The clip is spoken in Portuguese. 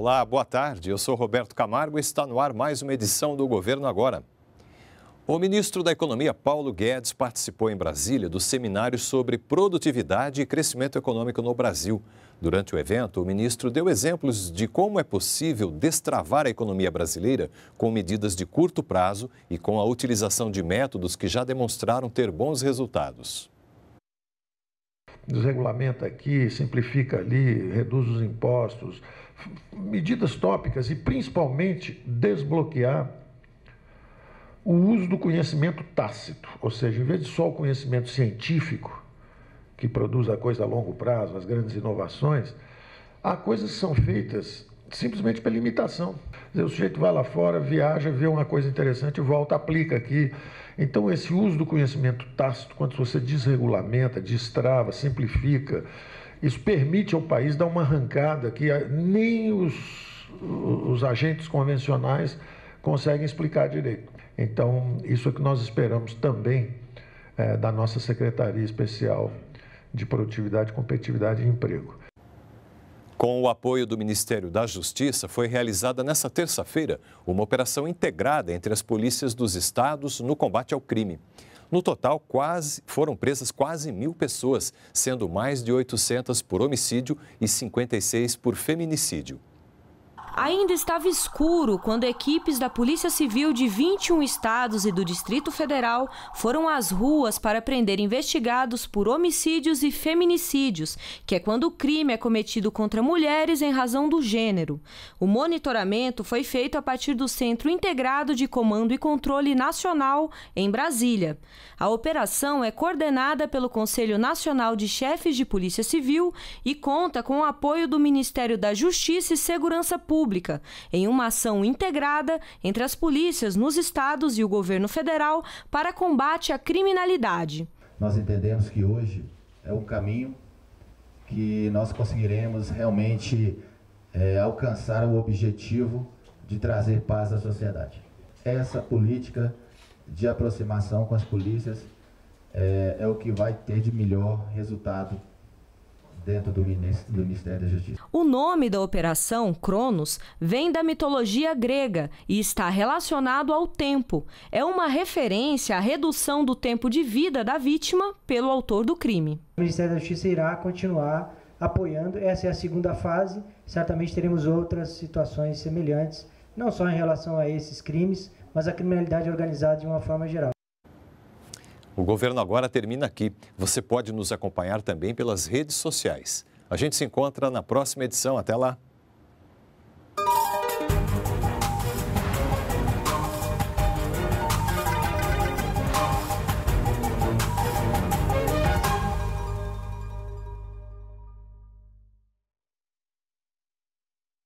Olá, boa tarde. Eu sou Roberto Camargo e está no ar mais uma edição do Governo Agora. O ministro da Economia, Paulo Guedes, participou em Brasília do seminário sobre produtividade e crescimento econômico no Brasil. Durante o evento, o ministro deu exemplos de como é possível destravar a economia brasileira com medidas de curto prazo e com a utilização de métodos que já demonstraram ter bons resultados desregulamenta aqui, simplifica ali, reduz os impostos, medidas tópicas e principalmente desbloquear o uso do conhecimento tácito, ou seja, em vez de só o conhecimento científico que produz a coisa a longo prazo, as grandes inovações, há coisas que são feitas simplesmente pela imitação. O sujeito vai lá fora, viaja, vê uma coisa interessante, volta, aplica aqui. Então, esse uso do conhecimento tácito, quando você desregulamenta, destrava, simplifica, isso permite ao país dar uma arrancada que ah, nem os, os agentes convencionais conseguem explicar direito. Então, isso é que nós esperamos também é, da nossa Secretaria Especial de Produtividade, Competitividade e Emprego. Com o apoio do Ministério da Justiça, foi realizada nesta terça-feira uma operação integrada entre as polícias dos estados no combate ao crime. No total, quase, foram presas quase mil pessoas, sendo mais de 800 por homicídio e 56 por feminicídio. Ainda estava escuro quando equipes da Polícia Civil de 21 estados e do Distrito Federal foram às ruas para prender investigados por homicídios e feminicídios, que é quando o crime é cometido contra mulheres em razão do gênero. O monitoramento foi feito a partir do Centro Integrado de Comando e Controle Nacional, em Brasília. A operação é coordenada pelo Conselho Nacional de Chefes de Polícia Civil e conta com o apoio do Ministério da Justiça e Segurança Pública Pública, em uma ação integrada entre as polícias nos estados e o governo federal para combate à criminalidade. Nós entendemos que hoje é o caminho que nós conseguiremos realmente é, alcançar o objetivo de trazer paz à sociedade. Essa política de aproximação com as polícias é, é o que vai ter de melhor resultado dentro do, Ministério da Justiça. O nome da operação, Cronos, vem da mitologia grega e está relacionado ao tempo. É uma referência à redução do tempo de vida da vítima pelo autor do crime. O Ministério da Justiça irá continuar apoiando. Essa é a segunda fase. Certamente teremos outras situações semelhantes, não só em relação a esses crimes, mas a criminalidade organizada de uma forma geral. O Governo Agora termina aqui. Você pode nos acompanhar também pelas redes sociais. A gente se encontra na próxima edição. Até lá!